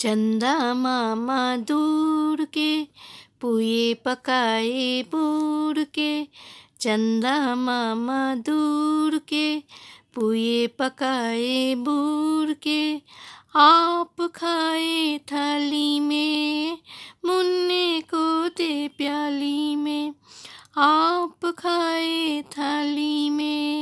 चंदा मामा दूर के पुए पकाए बोर के चंदा मामा दूर के पुए पकाए बूर के आप खाए थाली में मुन्ने को दे प्याली में आप खाए थाली में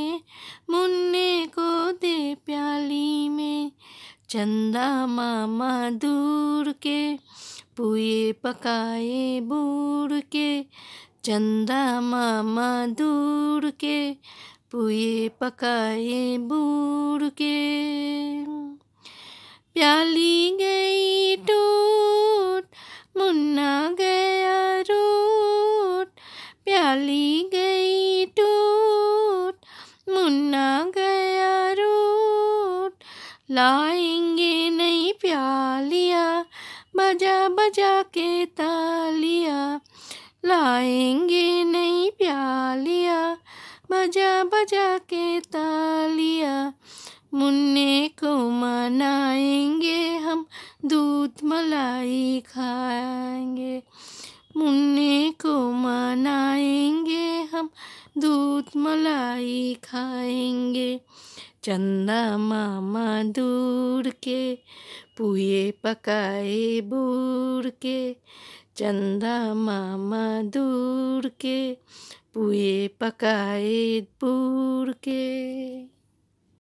चंदा मामा दूर के पुए पकाए बूर के चंदा मामा दूर के पुए पकाए बूर के प्याली गई टूट मुन्ना गई लाएंगे नहीं प्यालिया बजा बजा के तालिया लाएंगे नहीं प्यालिया बजा बजा के तालिया मुन्ने को मनाएंगे हम दूध मलाई खाएंगे मुन्ने को मनाएंगे हम दूध मलाई खाएंगे चंदा मामा दूर के पुए पकाए बूर के चंदा मामा दूर के पुए पकाए बूर के